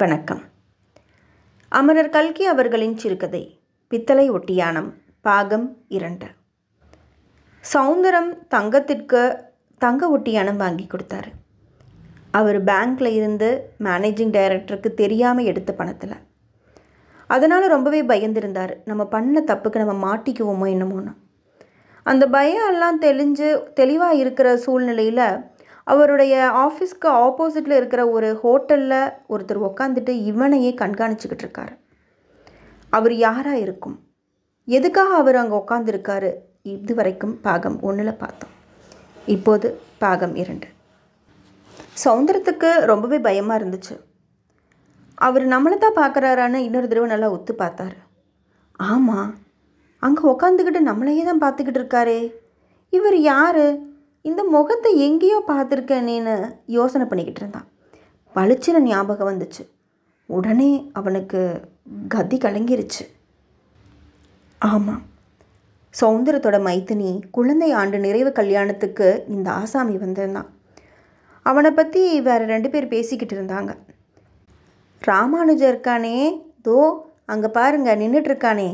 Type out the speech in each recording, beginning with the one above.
வணக்கம் அமரர் கல்கி அவர்களின் சிறுகதை பித்தளை ஒட்டியானம் பாகம் இரண்டு சவுந்தரம் தங்கத்திற்கு தங்க ஒட்டியானம் வாங்கி கொடுத்தாரு அவர் பேங்க்கில் இருந்து மேனேஜிங் டைரக்டருக்கு தெரியாமல் எடுத்த பணத்தில் அதனால் ரொம்பவே பயந்திருந்தார் நம்ம பண்ண தப்புக்கு நம்ம மாட்டிக்குவோமோ என்னமோன்னு அந்த பயம் எல்லாம் தெளிஞ்சு தெளிவாக இருக்கிற சூழ்நிலையில் அவருடைய ஆஃபீஸ்க்கு ஆப்போசிட்டில் இருக்கிற ஒரு ஹோட்டலில் ஒருத்தர் உக்காந்துட்டு இவனையே கண்காணிச்சுக்கிட்டு இருக்காரு அவர் யாராக இருக்கும் எதுக்காக அவர் அங்கே உக்காந்துருக்காரு இது வரைக்கும் பாகம் ஒன்றில் பார்த்தோம் இப்போது பாகம் இரண்டு சௌந்தரத்துக்கு ரொம்பவே பயமாக இருந்துச்சு அவர் நம்மளை தான் பார்க்குறாரான்னு இன்னொரு தடவை நல்லா ஒத்து பார்த்தாரு ஆமாம் அங்கே உக்காந்துக்கிட்டு நம்மளையே தான் பார்த்துக்கிட்டு இருக்காரே இவர் யார் இந்த முகத்தை எங்கேயோ பார்த்துருக்கேன்னு யோசனை பண்ணிக்கிட்டு இருந்தான் பளிச்சின ஞாபகம் வந்துச்சு உடனே அவனுக்கு கதி கலங்கிருச்சு ஆமாம் சௌந்தரத்தோட மைத்தினி குழந்தை ஆண்டு நிறைவு கல்யாணத்துக்கு இந்த ஆசாமி வந்திருந்தான் அவனை பற்றி வேறு ரெண்டு பேர் பேசிக்கிட்டு இருந்தாங்க ராமானுஜர் இருக்கானே தோ அங்கே பாருங்க நின்றுட்டுருக்கானே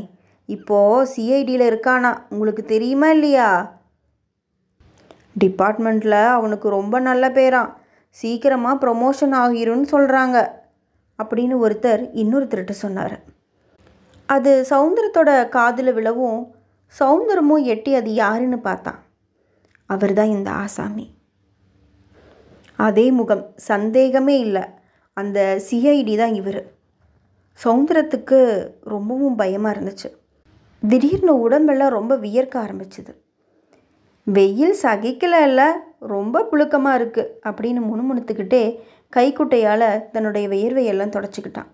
இப்போது சிஐடியில் இருக்கானா உங்களுக்கு தெரியுமா இல்லையா டிபார்ட்மெண்ட்டில் அவனுக்கு ரொம்ப நல்ல பேரான் சீக்கிரமாக ப்ரொமோஷன் ஆகிரும்னு சொல்கிறாங்க அப்படின்னு ஒருத்தர் இன்னொருத்தர்கிட்ட சொன்னார் அது சௌந்தரத்தோட காதில் விழவும் சௌந்தரமும் எட்டி அது யாருன்னு பார்த்தான் அவர் தான் இந்த ஆசாமி அதே முகம் சந்தேகமே இல்லை அந்த சிஐடி தான் இவர் சௌந்தரத்துக்கு ரொம்பவும் பயமாக இருந்துச்சு திடீர்னு உடம்பெல்லாம் ரொம்ப வியர்க்க ஆரம்பிச்சுது வெயில் சகிக்கலைல்ல ரொம்ப புழுக்கமாக இருக்குது அப்படின்னு முணுமுணுத்துக்கிட்டே கைக்குட்டையால் தன்னுடைய வியர்வையெல்லாம் தொடச்சிக்கிட்டான்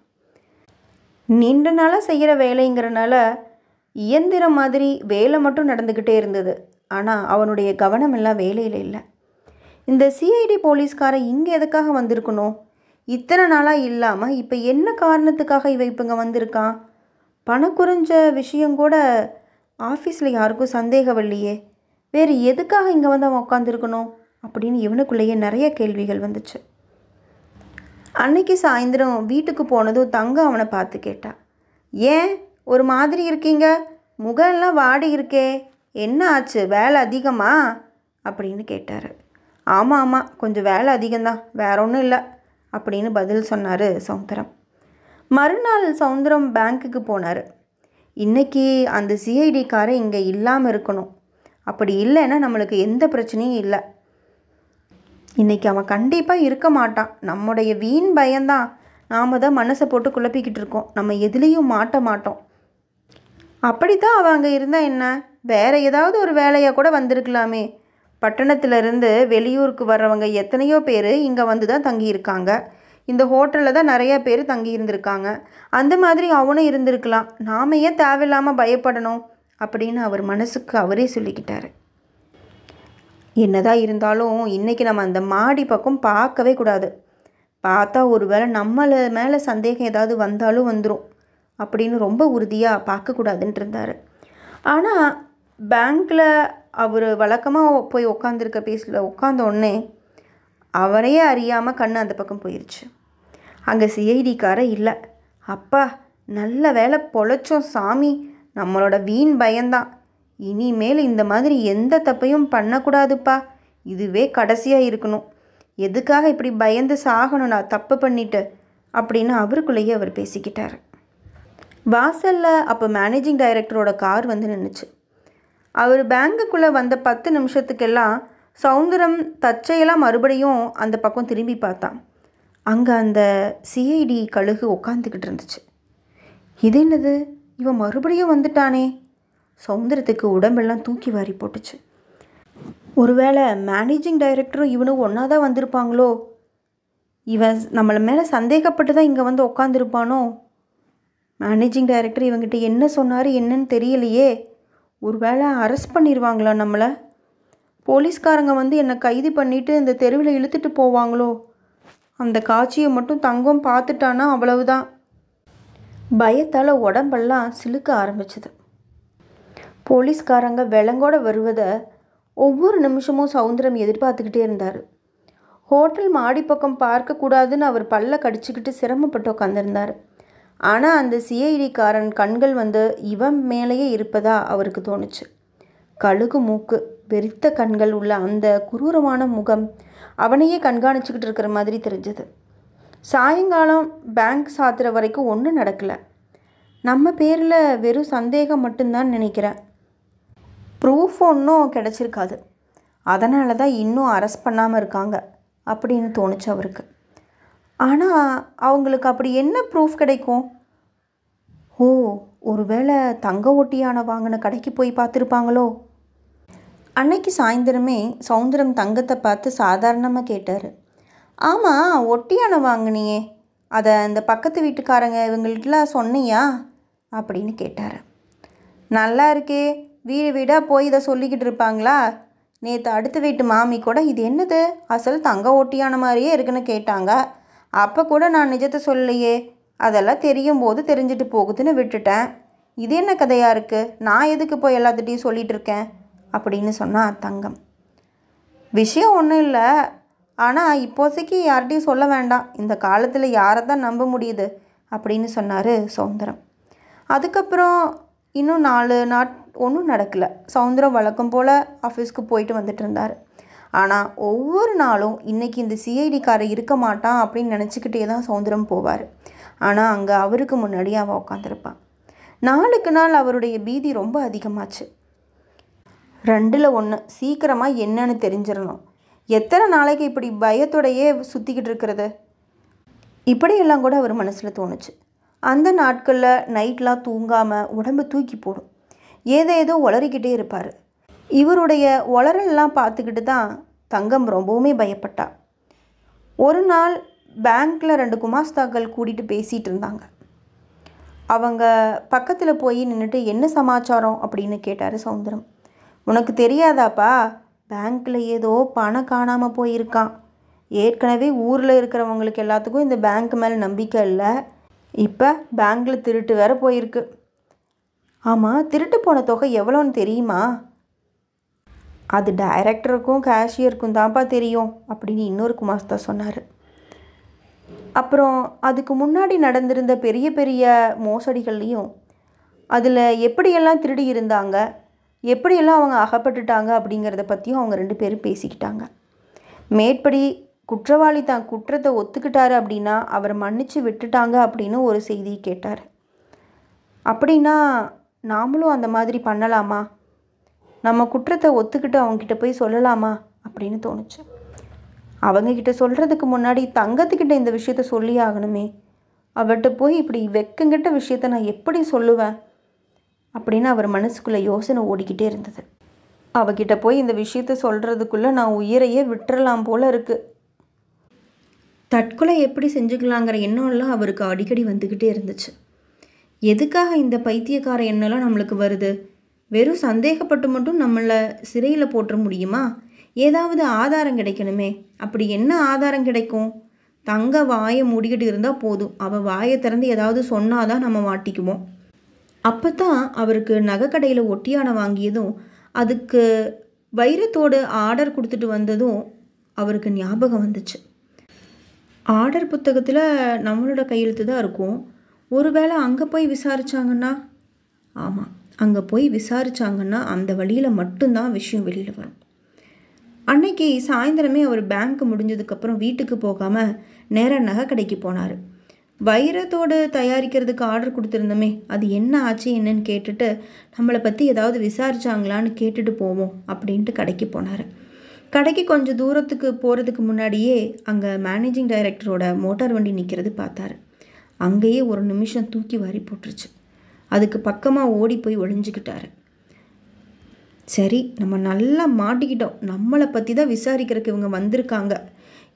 நீண்ட நாளாக செய்கிற வேலைங்கிறனால இயந்திரம் மாதிரி வேலை மட்டும் நடந்துக்கிட்டே இருந்தது ஆனால் அவனுடைய கவனம் எல்லாம் வேலையில் இல்லை இந்த சிஐடி போலீஸ்காரன் இங்கே எதுக்காக வந்திருக்கணும் இத்தனை நாளாக இல்லாமல் இப்போ என்ன காரணத்துக்காக இவ இங்கே வந்திருக்கான் பணம் குறைஞ்ச விஷயம் கூட ஆஃபீஸில் யாருக்கும் சந்தேகம் இல்லையே வேறு எதுக்காக இங்கே வந்து அவன் உட்காந்துருக்கணும் அப்படின்னு இவனுக்குள்ளேயே நிறைய கேள்விகள் வந்துச்சு அன்னைக்கு சாயந்தரம் வீட்டுக்கு போனதும் தங்கம் அவனை பார்த்து கேட்டா ஏன் ஒரு மாதிரி இருக்கீங்க முகம்லாம் வாடி இருக்கே என்ன ஆச்சு வேலை அதிகமா அப்படின்னு கேட்டார் ஆமாம் ஆமாம் கொஞ்சம் வேலை அதிகம்தான் வேற ஒன்றும் இல்லை அப்படின்னு பதில் சொன்னார் சௌந்தரம் மறுநாள் சௌந்தரம் பேங்க்குக்கு போனார் இன்றைக்கி அந்த சிஐடி காரை இங்கே இல்லாமல் இருக்கணும் அப்படி இல்லைன்னா நம்மளுக்கு எந்த பிரச்சனையும் இல்லை இன்றைக்கி அவன் கண்டிப்பாக இருக்க மாட்டான் நம்முடைய வீண் பயம்தான் நாம் தான் மனசை போட்டு குழப்பிக்கிட்டு இருக்கோம் நம்ம எதுலேயும் மாட்ட மாட்டோம் அப்படி தான் அவன் அங்கே இருந்தால் என்ன வேறு ஏதாவது ஒரு வேலையாக கூட வந்திருக்கலாமே பட்டணத்திலிருந்து வெளியூருக்கு வர்றவங்க எத்தனையோ பேர் இங்கே வந்து தான் தங்கியிருக்காங்க இந்த ஹோட்டலில் தான் நிறையா பேர் தங்கியிருந்திருக்காங்க அந்த மாதிரி அவனும் இருந்திருக்கலாம் நாம ஏன் தேவையில்லாமல் பயப்படணும் அப்படின்னு அவர் மனசுக்கு அவரே சொல்லிக்கிட்டார் என்னதான் இருந்தாலும் இன்றைக்கி நம்ம அந்த மாடி பக்கம் பார்க்கவே கூடாது பார்த்தா ஒரு வேளை நம்மளை மேலே சந்தேகம் ஏதாவது வந்தாலும் வந்துடும் அப்படின்னு ரொம்ப உறுதியாக பார்க்கக்கூடாதுன்ட்டு இருந்தார் ஆனால் பேங்க்கில் அவர் வழக்கமாக போய் உட்காந்துருக்க பேஸில் உட்காந்த உடனே அவரையே அறியாமல் கண் அந்த பக்கம் போயிடுச்சு அங்கே சிஐடிக்கார இல்லை அப்பா நல்ல வேலை பொழைச்சோம் சாமி நம்மளோட வீண் பயந்தான் இனிமேல் இந்த மாதிரி எந்த தப்பையும் பண்ணக்கூடாதுப்பா இதுவே கடைசியாக இருக்கணும் எதுக்காக இப்படி பயந்து சாகணும் நான் தப்பு பண்ணிட்டு அப்படின்னு அவருக்குள்ளேயே அவர் பேசிக்கிட்டார் வாசலில் அப்போ மேனேஜிங் டைரக்டரோட கார் வந்து நின்றுச்சு அவர் பேங்குக்குள்ளே வந்த பத்து நிமிஷத்துக்கெல்லாம் சவுந்தரம் தச்சையெல்லாம் மறுபடியும் அந்த பக்கம் திரும்பி பார்த்தான் அங்கே அந்த சிஐடி கழுகு உட்காந்துக்கிட்டு இருந்துச்சு இது என்னது இவன் மறுபடியும் வந்துட்டானே சௌந்தரத்துக்கு உடம்பெல்லாம் தூக்கி வாரி போட்டுச்சு ஒருவேளை மேனேஜிங் டைரக்டரும் இவனும் ஒன்றா தான் வந்திருப்பாங்களோ இவன் நம்மளை மேலே சந்தேகப்பட்டு தான் இங்கே வந்து உக்காந்துருப்பானோ மேனேஜிங் டைரக்டர் இவங்கிட்ட என்ன சொன்னார் என்னன்னு தெரியலையே ஒரு வேளை அரெஸ்ட் பண்ணிடுவாங்களா நம்மளை போலீஸ்காரங்க வந்து என்னை கைது பண்ணிவிட்டு இந்த தெருவில் இழுத்துட்டு போவாங்களோ அந்த காட்சியை மட்டும் தங்கம் பார்த்துட்டானா அவ்வளவுதான் பயத்தால் உடம்பெல்லாம் சிலுக்க ஆரம்பிச்சது போலீஸ்காரங்க விலங்கோட வருவதை ஒவ்வொரு நிமிஷமும் சவுந்தரம் எதிர்பார்த்துக்கிட்டே இருந்தார் ஹோட்டல் மாடிப்பக்கம் பார்க்கக்கூடாதுன்னு அவர் பல்ல கடிச்சிக்கிட்டு சிரமப்பட்டு உட்காந்துருந்தார் ஆனால் அந்த சிஐடிக்காரன் கண்கள் வந்து இவன் மேலேயே இருப்பதா அவருக்கு தோணுச்சு கழுகு மூக்கு வெறித்த கண்கள் உள்ள அந்த குரூரமான முகம் அவனையே கண்காணிச்சுக்கிட்டு இருக்கிற மாதிரி தெரிஞ்சது சாயங்காலம் பேங்க் சாத்துற வரைக்கும் ஒன்றும் நடக்கலை நம்ம பேரில் வெறும் சந்தேகம் மட்டும்தான் நினைக்கிறேன் ப்ரூஃப் ஒன்றும் கிடச்சிருக்காது அதனால தான் இன்னும் அரெஸ்ட் பண்ணாமல் இருக்காங்க அப்படின்னு தோணுச்சு அவருக்கு ஆனால் அவங்களுக்கு அப்படி என்ன ப்ரூஃப் கிடைக்கும் ஓ ஒருவேளை தங்க ஒட்டியான வாங்கின கடைக்கு போய் பார்த்துருப்பாங்களோ அன்னைக்கு சாயந்தரமே சவுந்தரம் தங்கத்தை பார்த்து சாதாரணமாக கேட்டார் ஆமாம் ஒட்டியானை வாங்கினியே அதை இந்த பக்கத்து வீட்டுக்காரங்க இவங்களுக்கெல்லாம் சொன்னியா அப்படின்னு கேட்டார் நல்லா இருக்கே வீடு வீடாக போய் இதை சொல்லிக்கிட்டு இருப்பாங்களா நேற்று அடுத்த வீட்டு மாமி கூட இது என்னது அசல் தங்க ஒட்டியான மாதிரியே இருக்குன்னு கேட்டாங்க அப்போ கூட நான் நிஜத்தை சொல்லலையே அதெல்லாம் தெரியும் போது தெரிஞ்சுட்டு போகுதுன்னு விட்டுட்டேன் இது என்ன கதையாக இருக்குது நான் எதுக்கு போய் எல்லாத்துட்டையும் சொல்லிகிட்டு இருக்கேன் அப்படின்னு சொன்னால் தங்கம் விஷயம் ஒன்றும் இல்லை ஆனால் இப்போதைக்கு யார்கிட்டையும் சொல்ல வேண்டாம் இந்த காலத்தில் யாரை தான் நம்ப முடியுது அப்படின்னு சொன்னார் சௌந்தரம் அதுக்கப்புறம் இன்னும் நாலு நாட் ஒன்றும் நடக்கலை சௌந்தரம் வழக்கம் போல் ஆஃபீஸ்க்கு போயிட்டு வந்துட்டு இருந்தார் ஆனால் ஒவ்வொரு நாளும் இன்றைக்கி இந்த சிஐடி காரை இருக்க மாட்டான் அப்படின்னு நினச்சிக்கிட்டே தான் சௌந்தரம் போவார் ஆனால் அங்கே அவருக்கு முன்னாடி அவன் உட்காந்துருப்பான் நாளுக்கு நாள் அவருடைய பீதி ரொம்ப அதிகமாச்சு ரெண்டில் ஒன்று சீக்கிரமாக என்னன்னு தெரிஞ்சிடணும் எத்தனை நாளைக்கு இப்படி பயத்தோடையே சுற்றிக்கிட்டு இருக்கிறது இப்படியெல்லாம் கூட அவர் மனசில் தோணுச்சு அந்த நாட்களில் நைட்லாம் தூங்காமல் உடம்பு தூக்கி போடும் ஏதோ ஏதோ உளறிக்கிட்டே இருப்பார் இவருடைய உளறல்லாம் பார்த்துக்கிட்டு தான் தங்கம் ரொம்பவுமே பயப்பட்டா ஒரு நாள் பேங்க்கில் ரெண்டு குமாஸ்தாக்கள் கூட்டிகிட்டு பேசிகிட்டு இருந்தாங்க அவங்க பக்கத்தில் போய் நின்றுட்டு என்ன சமாச்சாரம் அப்படின்னு கேட்டார் சௌந்தரம் உனக்கு தெரியாதாப்பா பேங்க்கில் ஏதோ பணம் காணாமல் போயிருக்கான் ஏற்கனவே ஊரில் இருக்கிறவங்களுக்கு எல்லாத்துக்கும் இந்த பேங்க் மேலே நம்பிக்கை இல்லை இப்போ பேங்க்கில் திருட்டு வேற போயிருக்கு ஆமாம் திருட்டு போன தொகை எவ்வளோன்னு தெரியுமா அது டைரக்டருக்கும் கேஷியருக்கும் தான்ப்பா தெரியும் அப்படின்னு இன்னொரு குமாஸ்தா சொன்னார் அப்புறம் அதுக்கு முன்னாடி நடந்திருந்த பெரிய பெரிய மோசடிகள்லேயும் அதில் எப்படியெல்லாம் திருடி இருந்தாங்க எப்படியெல்லாம் அவங்க அகப்பட்டுட்டாங்க அப்படிங்கிறத பற்றியும் அவங்க ரெண்டு பேரும் பேசிக்கிட்டாங்க மேற்படி குற்றவாளி தான் குற்றத்தை ஒத்துக்கிட்டாரு அப்படின்னா அவரை மன்னித்து விட்டுட்டாங்க அப்படின்னு ஒரு செய்தி கேட்டார் அப்படின்னா நாமளும் அந்த மாதிரி பண்ணலாமா நம்ம குற்றத்தை ஒத்துக்கிட்டு அவங்கக்கிட்ட போய் சொல்லலாமா அப்படின்னு தோணுச்சு அவங்கக்கிட்ட சொல்கிறதுக்கு முன்னாடி தங்கத்துக்கிட்ட இந்த விஷயத்த சொல்லி ஆகணுமே அவர்கிட்ட போய் இப்படி வெக்கங்கிட்ட விஷயத்த நான் எப்படி சொல்லுவேன் அப்படின்னு அவர் மனசுக்குள்ளே யோசனை ஓடிக்கிட்டே இருந்தது அவகிட்ட போய் இந்த விஷயத்த சொல்கிறதுக்குள்ளே நான் உயிரையே விட்டுறலாம் போல் இருக்குது தற்கொலை எப்படி செஞ்சுக்கலாங்கிற எண்ணம்லாம் அவருக்கு அடிக்கடி வந்துக்கிட்டே இருந்துச்சு எதுக்காக இந்த பைத்தியக்கார எண்ணெல்லாம் நம்மளுக்கு வருது வெறும் சந்தேகப்பட்டு மட்டும் நம்மளை சிறையில் போட்டுற முடியுமா ஏதாவது ஆதாரம் கிடைக்கணுமே அப்படி என்ன ஆதாரம் கிடைக்கும் தங்க வாயை மூடிக்கிட்டு இருந்தால் போதும் அவள் வாயை திறந்து ஏதாவது சொன்னாதான் நம்ம மாட்டிக்குவோம் அப்போ தான் அவருக்கு நகைக்கடையில் ஒட்டியானை வாங்கியதும் அதுக்கு வைரத்தோடு ஆர்டர் கொடுத்துட்டு வந்ததும் அவருக்கு ஞாபகம் வந்துச்சு ஆர்டர் புத்தகத்தில் நம்மளோட கையெழுத்து தான் இருக்கும் ஒருவேளை அங்கே போய் விசாரித்தாங்கன்னா ஆமாம் அங்கே போய் விசாரித்தாங்கன்னா அந்த வழியில் மட்டும்தான் விஷயம் வெளியில் வரும் அன்னைக்கு சாயந்தரமே அவர் பேங்க் முடிஞ்சதுக்கப்புறம் வீட்டுக்கு போகாமல் நேராக நகை கடைக்கு போனார் வைரத்தோடு தயாரிக்கிறதுக்கு ஆர்டர் கொடுத்துருந்தோமே அது என்ன ஆச்சு என்னன்னு கேட்டுட்டு நம்மளை பற்றி ஏதாவது விசாரிச்சாங்களான்னு கேட்டுட்டு போவோம் அப்படின்ட்டு கடைக்கு போனார் கடைக்கு கொஞ்சம் தூரத்துக்கு போகிறதுக்கு முன்னாடியே அங்கே மேனேஜிங் டைரக்டரோட மோட்டார் வண்டி நிற்கிறது பார்த்தாரு அங்கேயே ஒரு நிமிஷம் தூக்கி வாரி போட்டுருச்சு அதுக்கு பக்கமாக ஓடி போய் ஒழிஞ்சிக்கிட்டார் சரி நம்ம நல்லா மாட்டிக்கிட்டோம் நம்மளை பற்றி தான் விசாரிக்கிறதுக்கு இவங்க வந்திருக்காங்க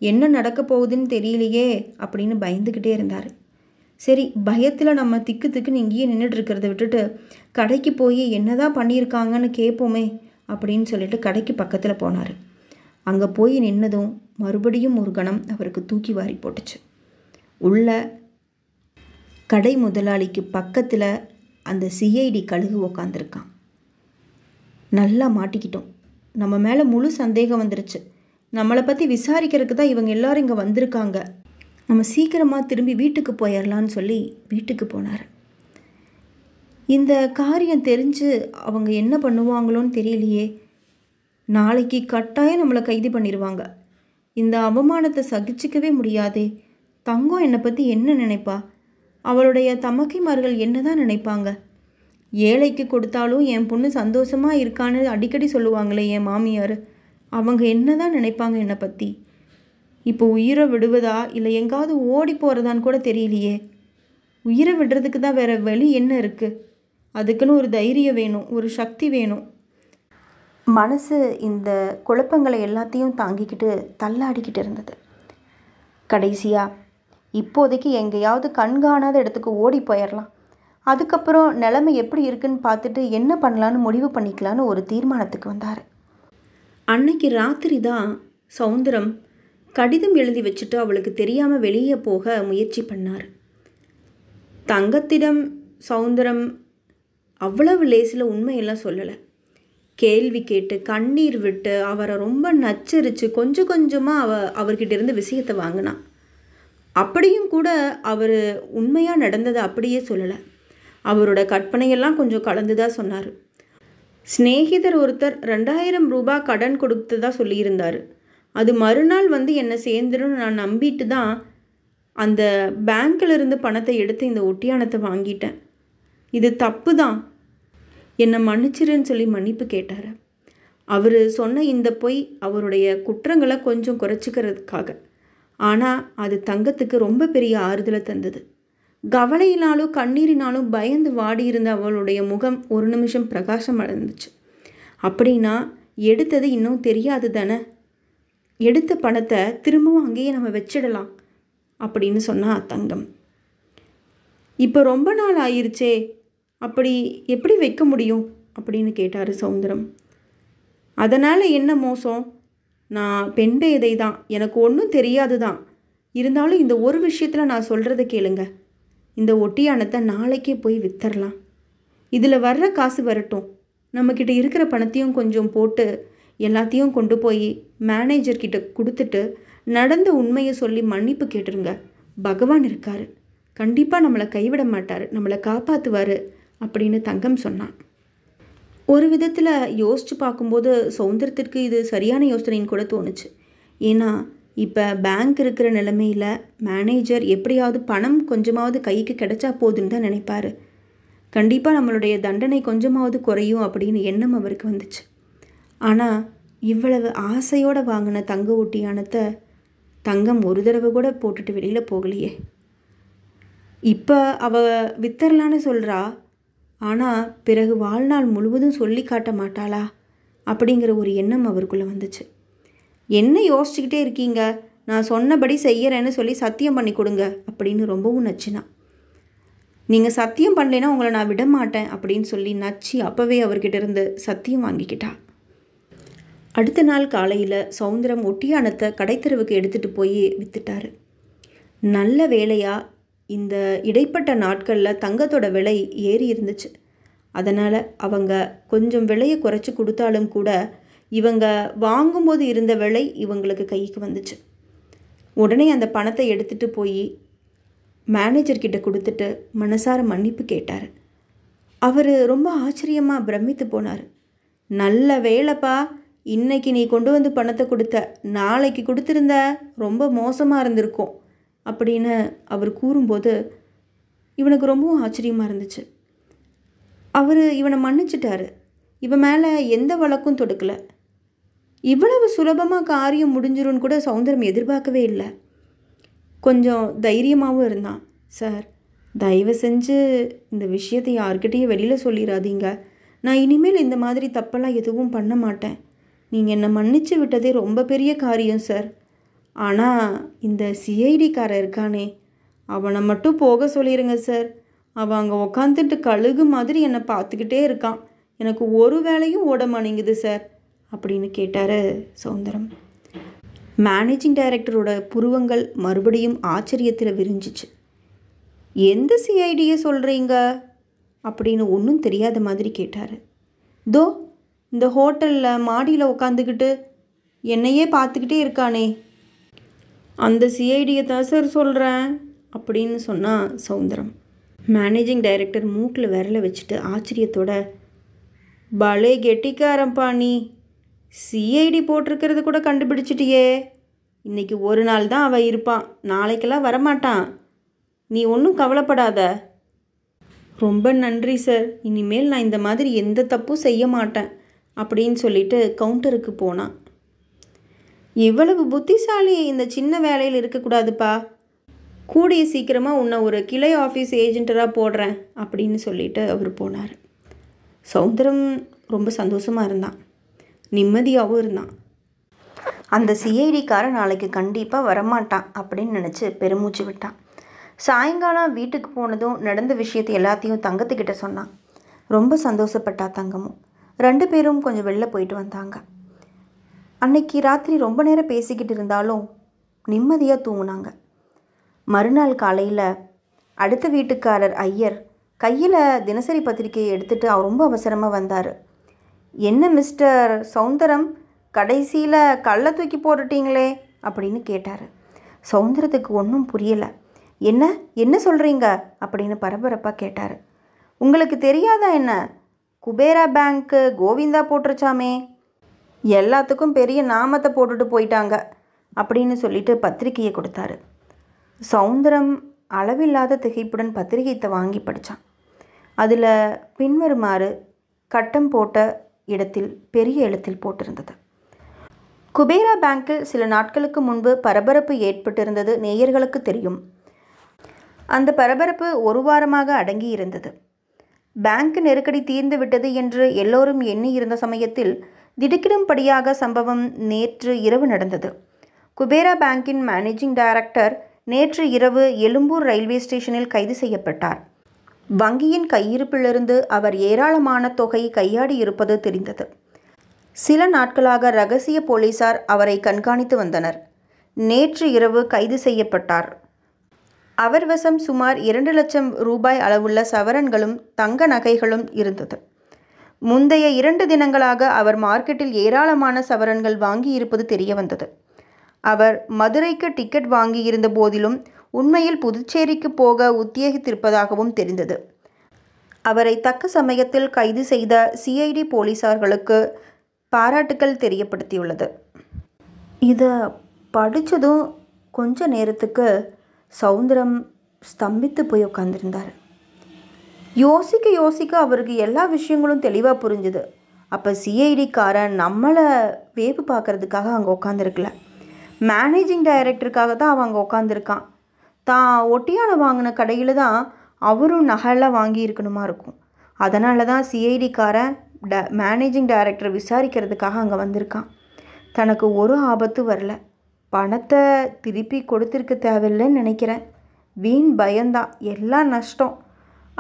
என்ன நடக்க போகுதுன்னு தெரியலையே அப்படின்னு பயந்துக்கிட்டே இருந்தார் சரி பயத்தில் நம்ம திக்கு திக்குன்னு இங்கேயே நின்றுட்டுருக்கிறத விட்டுட்டு கடைக்கு போய் என்ன தான் பண்ணியிருக்காங்கன்னு கேட்போமே அப்படின்னு சொல்லிட்டு கடைக்கு பக்கத்தில் போனார் அங்கே போய் நின்னதும் மறுபடியும் ஒரு கணம் அவருக்கு தூக்கி வாரி போட்டுச்சு உள்ள கடை முதலாளிக்கு பக்கத்தில் அந்த சிஐடி கழுகு உக்காந்துருக்கான் நல்லா மாட்டிக்கிட்டோம் நம்ம மேலே முழு சந்தேகம் வந்துருச்சு நம்மளை பற்றி விசாரிக்கிறதுக்கு தான் இவங்க எல்லோரும் இங்கே வந்திருக்காங்க நம்ம சீக்கிரமாக திரும்பி வீட்டுக்கு போயிடலான்னு சொல்லி வீட்டுக்கு போனார் இந்த காரியம் தெரிஞ்சு அவங்க என்ன பண்ணுவாங்களோன்னு தெரியலையே நாளைக்கு கட்டாயம் நம்மளை கைது பண்ணிடுவாங்க இந்த அவமானத்தை சகிச்சிக்கவே முடியாதே தங்கம் என்னை பற்றி என்ன நினைப்பா அவளுடைய தமக்கைமார்கள் என்ன தான் நினைப்பாங்க ஏழைக்கு கொடுத்தாலும் என் பொண்ணு சந்தோஷமாக இருக்கான்னு அடிக்கடி சொல்லுவாங்களே என் மாமியார் அவங்க என்ன தான் நினைப்பாங்க என்னை பற்றி இப்போ உயிரை விடுவதா இல்லை எங்காவது ஓடி போகிறதான்னு கூட தெரியலையே உயிரை விடுறதுக்கு தான் வேறு வழி என்ன இருக்குது அதுக்குன்னு ஒரு தைரியம் வேணும் ஒரு சக்தி வேணும் மனசு இந்த குழப்பங்களை எல்லாத்தையும் தாங்கிக்கிட்டு தள்ளாடிக்கிட்டு இருந்தது கடைசியாக இப்போதைக்கு எங்கேயாவது கண்காணாத இடத்துக்கு ஓடி போயிடலாம் அதுக்கப்புறம் நிலைமை எப்படி இருக்குன்னு பார்த்துட்டு என்ன பண்ணலான்னு முடிவு பண்ணிக்கலான்னு ஒரு தீர்மானத்துக்கு வந்தார் அன்னைக்கு ராத்திரி தான் சௌந்தரம் கடிதம் எழுதி வச்சுட்டு அவளுக்கு தெரியாமல் வெளியே போக முயற்சி பண்ணார் தங்கத்திடம் சவுந்தரம் அவ்வளவு லேசில் உண்மையெல்லாம் சொல்லலை கேள்வி கேட்டு கண்ணீர் விட்டு அவரை ரொம்ப நச்சரித்து கொஞ்சம் கொஞ்சமாக அவ அவர்கிட்ட இருந்து விஷயத்தை வாங்கினான் அப்படியும் கூட அவர் உண்மையாக நடந்ததை அப்படியே சொல்லலை அவரோட கற்பனையெல்லாம் கொஞ்சம் கலந்து தான் சொன்னார் ஸ்நேகிதர் ஒருத்தர் ரெண்டாயிரம் ரூபாய் கடன் கொடுத்ததாக சொல்லியிருந்தார் அது மறுநாள் வந்து என்னை சேர்ந்துடும் நான் நம்பிட்டு தான் அந்த பேங்க்கில் இருந்து பணத்தை எடுத்து இந்த ஒட்டியானத்தை வாங்கிட்டேன் இது தப்பு தான் என்னை மன்னிச்சிருன்னு சொல்லி மன்னிப்பு கேட்டார் அவர் சொன்ன இந்த பொய் அவருடைய குற்றங்களை கொஞ்சம் குறைச்சிக்கிறதுக்காக ஆனால் அது தங்கத்துக்கு ரொம்ப பெரிய ஆறுதலை தந்தது கவலையினாலும் கண்ணீரினாலும் பயந்து வாடியிருந்த அவளுடைய முகம் ஒரு நிமிஷம் பிரகாசம் அடைந்துச்சு அப்படின்னா எடுத்தது இன்னும் தெரியாது தானே எடுத்த பணத்தை திரும்பவும் அங்கேயே நம்ம வச்சிடலாம் அப்படின்னு சொன்னா தங்கம் இப்போ ரொம்ப நாள் ஆயிருச்சே அப்படி எப்படி வைக்க முடியும் அப்படின்னு கேட்டார் சௌந்தரம் அதனால் என்ன மோசம் நான் பெண் பேதை தான் எனக்கு ஒன்றும் தெரியாது தான் இருந்தாலும் இந்த ஒரு விஷயத்தில் நான் சொல்கிறத கேளுங்கள் இந்த ஒட்டியானத்தை நாளைக்கே போய் வித்தரலாம் இதில் வர்ற காசு வரட்டும் நம்மக்கிட்ட இருக்கிற பணத்தையும் கொஞ்சம் போட்டு எல்லாத்தையும் கொண்டு போய் மேனேஜர்கிட்ட கொடுத்துட்டு நடந்த உண்மையை சொல்லி மன்னிப்பு கேட்டுருங்க பகவான் இருக்கார் கண்டிப்பாக நம்மளை கைவிட மாட்டார் நம்மளை காப்பாற்றுவார் அப்படின்னு தங்கம் சொன்னான் ஒரு விதத்தில் யோசித்து பார்க்கும்போது சௌந்தரத்திற்கு இது சரியான யோசனைன்னு கூட தோணுச்சு ஏன்னா இப்போ பேங்க் இருக்கிற நிலமையில் மேனேஜர் எப்படியாவது பணம் கொஞ்சமாவது கைக்கு கிடைச்சா போதுன்னு தான் நினைப்பார் கண்டிப்பாக நம்மளுடைய தண்டனை கொஞ்சமாவது குறையும் அப்படின்னு எண்ணம் அவருக்கு வந்துச்சு ஆனால் இவ்வளவு ஆசையோடு வாங்கின தங்க ஊட்டியானத்தை தங்கம் ஒரு தடவை கூட போட்டுட்டு வெளியில் போகலையே இப்போ அவ வித்தரலான்னு சொல்கிறா ஆனால் பிறகு வாழ்நாள் முழுவதும் சொல்லி காட்ட மாட்டாளா அப்படிங்கிற ஒரு எண்ணம் அவருக்குள்ளே வந்துச்சு என்ன யோசிச்சுக்கிட்டே இருக்கீங்க நான் சொன்னபடி செய்கிறேன்னு சொல்லி சத்தியம் பண்ணி கொடுங்க அப்படின்னு ரொம்பவும் நச்சுனா நீங்கள் சத்தியம் பண்ணலைன்னா உங்களை நான் விட மாட்டேன் அப்படின்னு சொல்லி நச்சு அப்போவே அவர்கிட்ட இருந்து சத்தியம் வாங்கிக்கிட்டா அடுத்த நாள் காலையில் சவுந்தரம் ஒட்டியானத்தை கடைத்தரவுக்கு எடுத்துகிட்டு போய் விற்றுட்டாரு நல்ல வேலையாக இந்த இடைப்பட்ட நாட்களில் தங்கத்தோட விலை ஏறி இருந்துச்சு அதனால் அவங்க கொஞ்சம் விலையை குறைச்சி கொடுத்தாலும் கூட இவங்க வாங்கும்போது இருந்த விலை இவங்களுக்கு கைக்கு வந்துச்சு உடனே அந்த பணத்தை எடுத்துகிட்டு போய் மேனேஜர்கிட்ட கொடுத்துட்டு மனசார மன்னிப்பு கேட்டார் அவர் ரொம்ப ஆச்சரியமாக பிரமித்து போனார் நல்ல வேலைப்பா இன்னைக்கு நீ கொண்டு வந்து பணத்தை கொடுத்த நாளைக்கு கொடுத்துருந்த ரொம்ப மோசமாக இருந்திருக்கும் அப்படின்னு அவர் கூறும்போது இவனுக்கு ரொம்பவும் ஆச்சரியமாக இருந்துச்சு அவர் இவனை மன்னிச்சிட்டாரு இவன் மேலே எந்த வழக்கும் தொடுக்கலை இவ்வளவு சுலபமாக காரியம் முடிஞ்சிரும்னு கூட சௌந்தரம் எதிர்பார்க்கவே இல்லை கொஞ்சம் தைரியமாகவும் இருந்தான் சார் தயவு செஞ்சு இந்த விஷயத்தை யாருக்கிட்டேயும் வெளியில் சொல்லிடாதீங்க நான் இனிமேல் இந்த மாதிரி தப்பெல்லாம் எதுவும் பண்ண மாட்டேன் நீங்கள் என்னை மன்னிச்சு விட்டதே ரொம்ப பெரிய காரியம் சார் ஆனால் இந்த சிஐடிக்காரர் இருக்கானே அவனை மட்டும் போக சொல்லிடுங்க சார் அவன் அங்கே உக்காந்துட்டு கழுகு மாதிரி என்னை பார்த்துக்கிட்டே இருக்கான் எனக்கு ஒரு வேலையும் ஓட மாட்டேங்குது சார் அப்படின்னு கேட்டார் சௌந்தரம் மேனேஜிங் டைரக்டரோட புருவங்கள் மறுபடியும் ஆச்சரியத்தில் விரிஞ்சிச்சு எந்த சிஐடியை சொல்கிறீங்க அப்படின்னு ஒன்றும் தெரியாத மாதிரி கேட்டார் தோ இந்த ஹோட்டலில் மாடியில் உக்காந்துக்கிட்டு என்னையே பார்த்துக்கிட்டே இருக்கானே அந்த சிஐடியை தான் சார் சொல்கிறேன் அப்படின்னு சொன்னால் சௌந்தரம் மேனேஜிங் டைரக்டர் மூக்கில் விரல வச்சுட்டு ஆச்சரியத்தோட பலே கெட்டிக்காரம்பா நீ சிஐடி போட்டிருக்கிறது கூட கண்டுபிடிச்சிட்டியே இன்றைக்கி ஒரு நாள் தான் அவன் இருப்பான் நாளைக்கெல்லாம் வரமாட்டான் நீ ஒன்றும் கவலைப்படாத ரொம்ப நன்றி சார் இனிமேல் நான் இந்த மாதிரி எந்த தப்பும் செய்ய மாட்டேன் அப்படின்னு சொல்லிட்டு கவுண்டருக்கு போனான் இவ்வளவு புத்திசாலி இந்த சின்ன வேலையில் இருக்கக்கூடாதுப்பா கூடிய சீக்கிரமாக உன்னை ஒரு கிளை ஆஃபீஸ் ஏஜென்ட்டராக போடுறேன் அப்படின்னு சொல்லிட்டு அவர் போனார் சௌந்தரம் ரொம்ப சந்தோஷமாக இருந்தான் நிம்மதியாகவும் இருந்தான் அந்த சிஐடிக்காரன் நாளைக்கு கண்டிப்பாக வரமாட்டான் அப்படின்னு நினச்சி பெருமூச்சு விட்டான் சாயங்காலம் வீட்டுக்கு போனதும் நடந்த விஷயத்தை எல்லாத்தையும் தங்கத்துக்கிட்ட சொன்னான் ரொம்ப சந்தோஷப்பட்டா தங்கமும் ரெண்டு பேரும் கொஞ்சம் வெளில போயிட்டு வந்தாங்க அன்னைக்கு ராத்திரி ரொம்ப நேரம் பேசிக்கிட்டு இருந்தாலும் நிம்மதியாக தூங்கினாங்க மறுநாள் காலையில் அடுத்த வீட்டுக்காரர் ஐயர் கையில் தினசரி பத்திரிகையை எடுத்துகிட்டு அவர் ரொம்ப அவசரமாக வந்தார் என்ன மிஸ்டர் சௌந்தரம் கடைசியில் கல்லை தூக்கி போட்டுட்டீங்களே அப்படின்னு கேட்டார் சௌந்தரத்துக்கு ஒன்றும் புரியலை என்ன என்ன சொல்கிறீங்க அப்படின்னு பரபரப்பாக கேட்டார் உங்களுக்கு தெரியாதா என்ன குபேரா பேங்க்கு கோவிந்தா போட்டுருச்சாமே எல்லாத்துக்கும் பெரிய நாமத்தை போட்டுட்டு போயிட்டாங்க அப்படின்னு சொல்லிட்டு பத்திரிகையை கொடுத்தாரு சௌந்தரம் அளவில்லாத திகைப்புடன் பத்திரிகைத்தை வாங்கி படித்தான் அதில் பின்வருமாறு கட்டம் போட்ட இடத்தில் பெரிய எழுத்தில் போட்டிருந்தது குபேரா பேங்கில் சில நாட்களுக்கு முன்பு பரபரப்பு ஏற்பட்டிருந்தது நேயர்களுக்கு தெரியும் அந்த பரபரப்பு ஒரு வாரமாக அடங்கி இருந்தது பேங்க் நெருக்கடி தீர்ந்து விட்டது என்று எல்லோரும் எண்ணி இருந்த சமயத்தில் திடுக்கிடும்படியாக சம்பவம் நேற்று இரவு நடந்தது குபேரா பேங்கின் மேனேஜிங் டைரக்டர் நேற்று இரவு எழும்பூர் ரயில்வே ஸ்டேஷனில் கைது செய்யப்பட்டார் வங்கியின் கையிருப்பிலிருந்து அவர் ஏராளமான தொகை கையாடி இருப்பது தெரிந்தது சில நாட்களாக ரகசிய போலீசார் அவரை கண்காணித்து வந்தனர் நேற்று இரவு கைது செய்யப்பட்டார் அவர் வசம் சுமார் இரண்டு லட்சம் ரூபாய் அளவுள்ள சவரன்களும் தங்க நகைகளும் இருந்தது முந்தைய இரண்டு தினங்களாக அவர் மார்க்கெட்டில் ஏராளமான சவரன்கள் வாங்கியிருப்பது தெரிய வந்தது அவர் மதுரைக்கு டிக்கெட் வாங்கியிருந்த போதிலும் உண்மையில் புதுச்சேரிக்கு போக உத்தியோகித்திருப்பதாகவும் தெரிந்தது அவரை தக்க சமயத்தில் கைது செய்த சிஐடி போலீசார்களுக்கு பாராட்டுக்கள் தெரியப்படுத்தியுள்ளது இதை படித்ததும் கொஞ்ச நேரத்துக்கு சவுந்தரம் ஸ்தம்பித்து போய் உட்காந்துருந்தார் யோசிக்க யோசிக்க அவருக்கு எல்லா விஷயங்களும் தெளிவாக புரிஞ்சுது அப்போ சிஐடிக்காரன் நம்மளை வேப்பு பார்க்குறதுக்காக அங்கே உட்காந்துருக்கல மேனேஜிங் டைரக்டருக்காக தான் அவன் அங்கே உட்காந்துருக்கான் தான் ஒட்டியான வாங்கின கடையில் தான் அவரும் நகைலாம் வாங்கியிருக்கணுமா இருக்கும் அதனால தான் சிஐடிக்காரன் ட மேனேஜிங் டைரக்டர் விசாரிக்கிறதுக்காக அங்கே வந்திருக்கான் தனக்கு ஒரு ஆபத்து வரல பணத்தை திருப்பி கொடுத்துருக்க தேவையில்லைன்னு நினைக்கிறேன் வீண் பயந்தான் எல்லாம் நஷ்டம்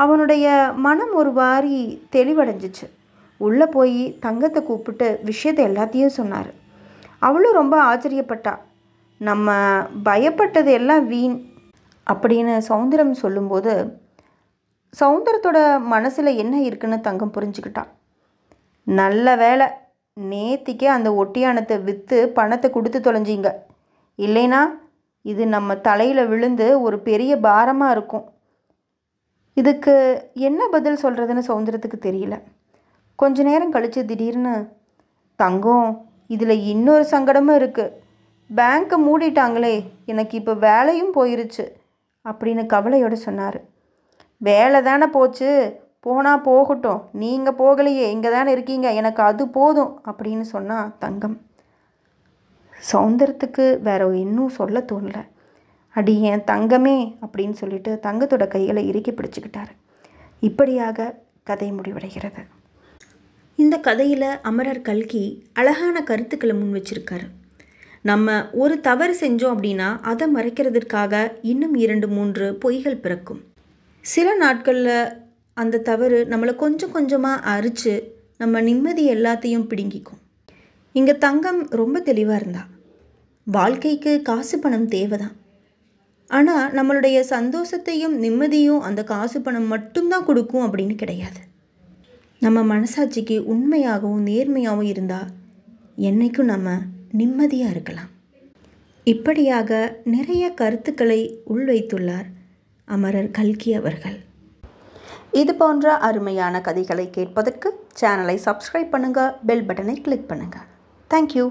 அவனுடைய மனம் ஒரு வாரி தெளிவடைஞ்சிச்சு உள்ளே போய் தங்கத்தை கூப்பிட்டு விஷயத்தை எல்லாத்தையும் சொன்னார் அவளும் ரொம்ப ஆச்சரியப்பட்டா நம்ம பயப்பட்டது எல்லாம் வீண் அப்படின்னு சௌந்தரம் சொல்லும்போது சௌந்தரத்தோட மனசில் என்ன இருக்குன்னு தங்கம் புரிஞ்சுக்கிட்டான் நல்ல வேலை நேத்திக்கே அந்த ஒட்டியானத்தை விற்று பணத்தை கொடுத்து தொலைஞ்சிங்க இல்லைனா இது நம்ம தலையில் விழுந்து ஒரு பெரிய பாரமாக இருக்கும் இதுக்கு என்ன பதில் சொல்கிறதுன்னு சௌந்தரத்துக்கு தெரியல கொஞ்ச நேரம் கழித்து திடீர்னு தங்கம் இதில் இன்னொரு சங்கடமும் இருக்குது பேங்க்கை மூடிட்டாங்களே எனக்கு இப்போ வேலையும் போயிருச்சு அப்படின்னு கவலையோடு சொன்னார் வேலை தானே போச்சு போனால் போகட்டும் நீங்கள் போகலையே இங்கே தானே இருக்கீங்க எனக்கு அது போதும் அப்படின்னு சொன்னால் தங்கம் சௌந்தரத்துக்கு வேற இன்னும் சொல்ல தோணல அடி என் தங்கமே அப்படின்னு சொல்லிட்டு தங்கத்தோட கைகளை இறுக்கி பிடிச்சிக்கிட்டார் இப்படியாக கதை முடிவடைகிறது இந்த கதையில் அமரர் கல்கி அழகான கருத்துக்களை முன் வச்சிருக்காரு நம்ம ஒரு தவறு செஞ்சோம் அப்படின்னா அதை மறைக்கிறதுக்காக இன்னும் இரண்டு மூன்று பொய்கள் பிறக்கும் சில நாட்களில் அந்த தவறு நம்மளை கொஞ்சம் கொஞ்சமாக அரித்து நம்ம நிம்மதி எல்லாத்தையும் பிடுங்கிக்கும் இங்கே தங்கம் ரொம்ப தெளிவாக இருந்தா வாழ்க்கைக்கு காசு பணம் தேவை தான் ஆனால் நம்மளுடைய சந்தோஷத்தையும் நிம்மதியும் அந்த காசு பணம் மட்டும்தான் கொடுக்கும் அப்படின்னு கிடையாது நம்ம மனசாட்சிக்கு உண்மையாகவும் நேர்மையாகவும் இருந்தால் என்றைக்கும் நம்ம நிம்மதியாக இருக்கலாம் இப்படியாக நிறைய கருத்துக்களை உள்வைத்துள்ளார் அமரர் கல்கி அவர்கள் இது போன்ற அருமையான கதைகளை கேட்பதற்கு சேனலை சப்ஸ்கிரைப் பண்ணுங்கள் பெல் பட்டனை கிளிக் பண்ணுங்கள் தேங்க்யூ